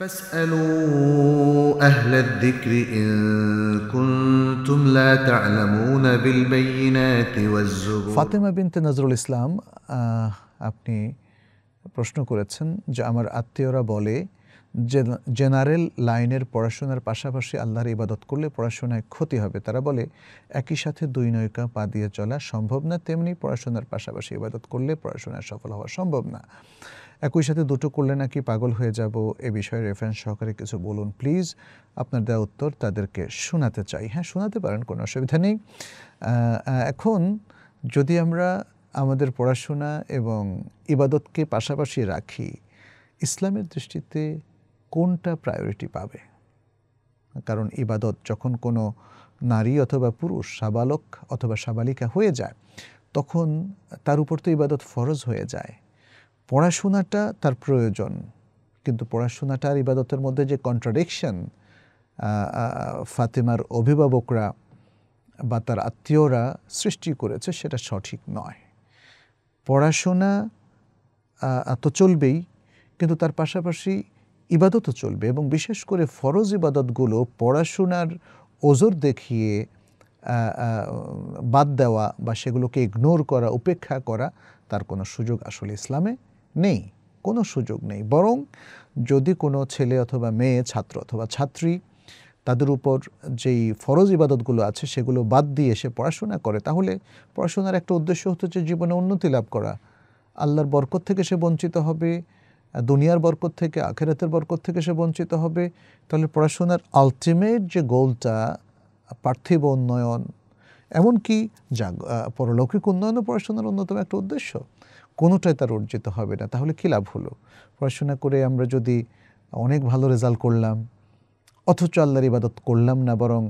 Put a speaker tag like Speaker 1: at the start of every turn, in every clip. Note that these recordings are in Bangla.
Speaker 1: فاسألوا أهل الذكر إن كنتم لا تعلمون بالبينات নজরুল ইসলাম আপনি প্রশ্ন করেছেন যে আমার আত্মীয়রা বলে জেনারেল লাইনের পড়াশোনার পাশাপাশি আল্লাহর ইবাদত করলে পড়াশোনায় ক্ষতি হবে তারা বলে একই সাথে দুই নৌকা পা দিয়ে চলা সম্ভব না তেমনি পড়াশোনার পাশাপাশি ইবাদত করলে পড়াশোনায় সফল হওয়া সম্ভব না একই সাথে দুটো করলে নাকি পাগল হয়ে যাব এ বিষয়ে রেফারেন্স সহকারে কিছু বলুন প্লিজ আপনার দেওয়া উত্তর তাদেরকে শোনাতে চাই হ্যাঁ শোনাতে পারেন কোনো অসুবিধা নেই এখন যদি আমরা আমাদের পড়াশোনা এবং ইবাদতকে পাশাপাশি রাখি ইসলামের দৃষ্টিতে কোনটা প্রায়োরিটি পাবে কারণ ইবাদত যখন কোনো নারী অথবা পুরুষ সাবালক অথবা সাবালিকা হয়ে যায় তখন তার উপর তো ইবাদত ফরজ হয়ে যায় পড়াশোনাটা তার প্রয়োজন কিন্তু পড়াশোনাটা আর ইবাদতের মধ্যে যে কন্ট্রাডিকশন ফাতেমার অভিভাবকরা বা তার আত্মীয়রা সৃষ্টি করেছে সেটা সঠিক নয় পড়াশোনা তো চলবেই কিন্তু তার পাশাপাশি ইবাদতও চলবে এবং বিশেষ করে ফরজ ইবাদতগুলো পড়াশোনার ওজোর দেখিয়ে বাদ দেওয়া বা সেগুলোকে ইগনোর করা উপেক্ষা করা তার কোনো সুযোগ আসলে ইসলামে নেই কোনো সুযোগ নেই বরং যদি কোনো ছেলে অথবা মেয়ে ছাত্র অথবা ছাত্রী তাদের উপর যেই ফরজ ইবাদতগুলো আছে সেগুলো বাদ দিয়ে সে পড়াশোনা করে তাহলে পড়াশোনার একটা উদ্দেশ্য হচ্ছে যে জীবনে উন্নতি লাভ করা আল্লাহর বরকত থেকে সে বঞ্চিত হবে দুনিয়ার বরকত থেকে আখেরাতের বরকত থেকে সে বঞ্চিত হবে তাহলে পড়াশোনার আলটিমেট যে গোলটা পার্থিব উন্নয়ন এমনকি যা পরলৌকিক উন্নয়নও পড়াশোনার অন্যতম একটা উদ্দেশ্য কোনোটাই তার অর্জিত হবে না তাহলে কী লাভ হলো পড়াশোনা করে আমরা যদি অনেক ভালো রেজাল্ট করলাম অথচ আল্লাহর ইবাদত করলাম না বরং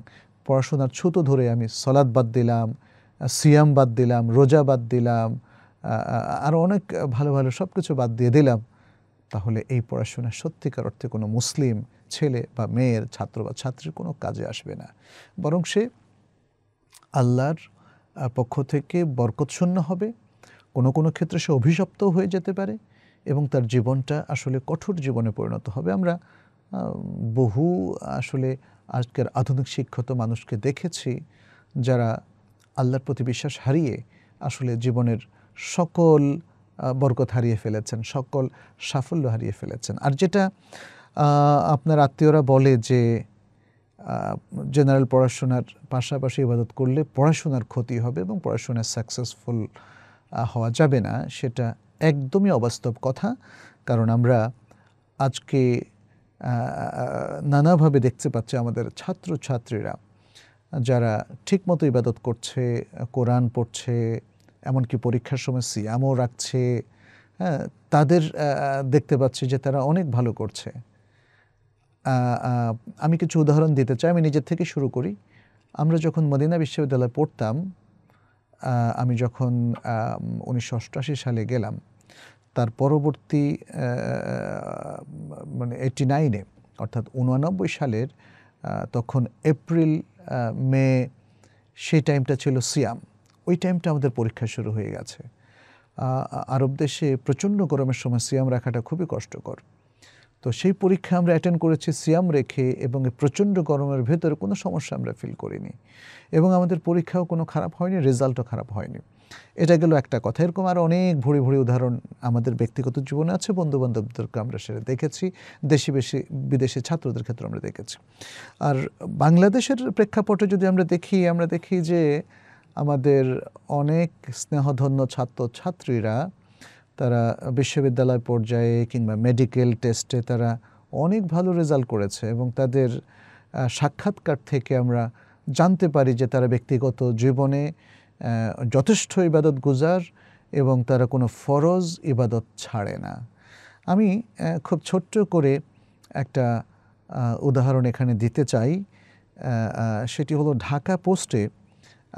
Speaker 1: পড়াশোনার ছুতো ধরে আমি সলাদ বাদ দিলাম সিয়াম বাদ দিলাম রোজা বাদ দিলাম আর অনেক ভালো ভালো সব কিছু বাদ দিয়ে দিলাম তাহলে এই পড়াশোনা সত্যিকার অর্থে কোনো মুসলিম ছেলে বা মেয়ের ছাত্র বা ছাত্রীর কোনো কাজে আসবে না বরং সে আল্লাহর পক্ষ থেকে বরকতশূন্য হবে কোনো কোনো ক্ষেত্রে সে অভিশপ্ত হয়ে যেতে পারে এবং তার জীবনটা আসলে কঠোর জীবনে পরিণত হবে আমরা বহু আসলে আজকের আধুনিক শিক্ষিত মানুষকে দেখেছি যারা আল্লাহর প্রতি বিশ্বাস হারিয়ে আসলে জীবনের সকল বরকত হারিয়ে ফেলেছেন সকল সাফল্য হারিয়ে ফেলেছেন আর যেটা আপনার আত্মীয়রা বলে যে জেনারেল পড়াশোনার পাশাপাশি ইবাদত করলে পড়াশোনার ক্ষতি হবে এবং পড়াশোনার সাকসেসফুল হওয়া যাবে না সেটা একদমই অবাস্তব কথা কারণ আমরা আজকে নানাভাবে দেখতে পাচ্ছি আমাদের ছাত্রছাত্রীরা যারা ঠিকমতো ইবাদত করছে কোরআন পড়ছে এমনকি পরীক্ষার সময় সিয়ামও রাখছে হ্যাঁ তাদের দেখতে পাচ্ছি যে তারা অনেক ভালো করছে আমি কিছু উদাহরণ দিতে চাই আমি নিজের থেকে শুরু করি আমরা যখন মদিনা বিশ্ববিদ্যালয়ে পড়তাম আমি যখন উনিশশো সালে গেলাম তার পরবর্তী মানে এইটি নাইনে অর্থাৎ উনানব্বই সালের তখন এপ্রিল মে সেই টাইমটা ছিল সিয়াম ওই টাইমটা আমাদের পরীক্ষা শুরু হয়ে গেছে আরব দেশে প্রচণ্ড গরমের সময় সিয়াম রাখাটা খুবই কষ্টকর তো সেই পরীক্ষা আমরা অ্যাটেন্ড করেছি সিয়াম রেখে এবং প্রচণ্ড গরমের ভেতরে কোনো সমস্যা আমরা ফিল করিনি এবং আমাদের পরীক্ষাও কোনো খারাপ হয়নি রেজাল্টও খারাপ হয়নি এটা গেল একটা কথা এরকম আর অনেক ভরি ভরি উদাহরণ আমাদের ব্যক্তিগত জীবনে আছে বন্ধুবান্ধবদেরকে আমরা সেটা দেখেছি দেশি বেশি বিদেশি ছাত্রদের ক্ষেত্রে আমরা দেখেছি আর বাংলাদেশের প্রেক্ষাপটে যদি আমরা দেখি আমরা দেখি যে আমাদের অনেক স্নেহধন্য ছাত্রছাত্রীরা তারা বিশ্ববিদ্যালয় পর্যায়ে কিংবা মেডিকেল টেস্টে তারা অনেক ভালো রেজাল্ট করেছে এবং তাদের সাক্ষাৎকার থেকে আমরা জানতে পারি যে তারা ব্যক্তিগত জীবনে যথেষ্ট ইবাদত গুজার এবং তারা কোনো ফরজ ইবাদত ছাড়ে না আমি খুব ছোট্ট করে একটা উদাহরণ এখানে দিতে চাই সেটি হলো ঢাকা পোস্টে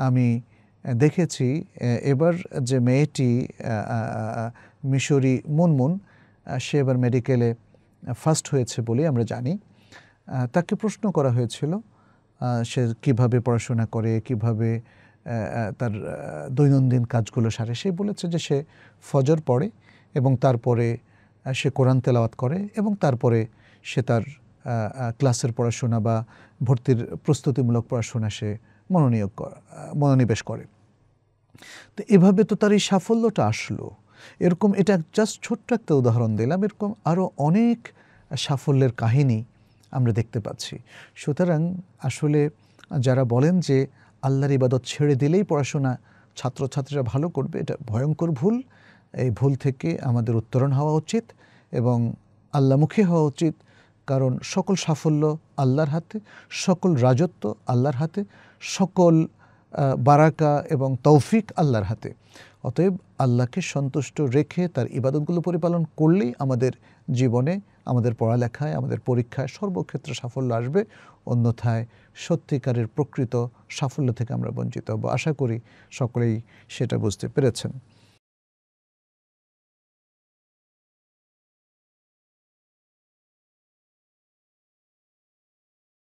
Speaker 1: আমি দেখেছি এবার যে মেয়েটি মিশরি মুনমুন সে এবার মেডিকেলে ফার্স্ট হয়েছে বলে আমরা জানি তাকে প্রশ্ন করা হয়েছিল সে কিভাবে পড়াশোনা করে কিভাবে তার দৈনন্দিন কাজগুলো সারে সে বলেছে যে সে ফজর পড়ে এবং তারপরে সে কোরআন তেলাওয়াত করে এবং তারপরে সে তার ক্লাসের পড়াশোনা বা ভর্তির প্রস্তুতিমূলক পড়াশোনা সে মনোনিয়োগ মনোনিবেশ করে তো এভাবে তো তার এই সাফল্যটা আসলো এরকম এটা জাস্ট ছোট্ট একটা উদাহরণ দিলাম এরকম আরও অনেক সাফল্যের কাহিনী আমরা দেখতে পাচ্ছি সুতরাং আসলে যারা বলেন যে আল্লাহর ইবাদত ছেড়ে দিলেই পড়াশোনা ছাত্রছাত্রীরা ভালো করবে এটা ভয়ঙ্কর ভুল এই ভুল থেকে আমাদের উত্তরণ হওয়া উচিত এবং আল্লামুখী হওয়া উচিত কারণ সকল সাফল্য আল্লাহর হাতে সকল রাজত্ব আল্লাহর হাতে সকল বারাকা এবং তৌফিক আল্লাহর হাতে অতএব আল্লাহকে সন্তুষ্ট রেখে তার ইবাদতগুলো পরিপালন করলেই আমাদের জীবনে আমাদের পড়ালেখায় আমাদের পরীক্ষায় সর্বক্ষেত্রে সাফল্য আসবে অন্যথায় সত্যিকারের প্রকৃত সাফল্য থেকে আমরা বঞ্চিত হব আশা করি সকলেই সেটা বুঝতে পেরেছেন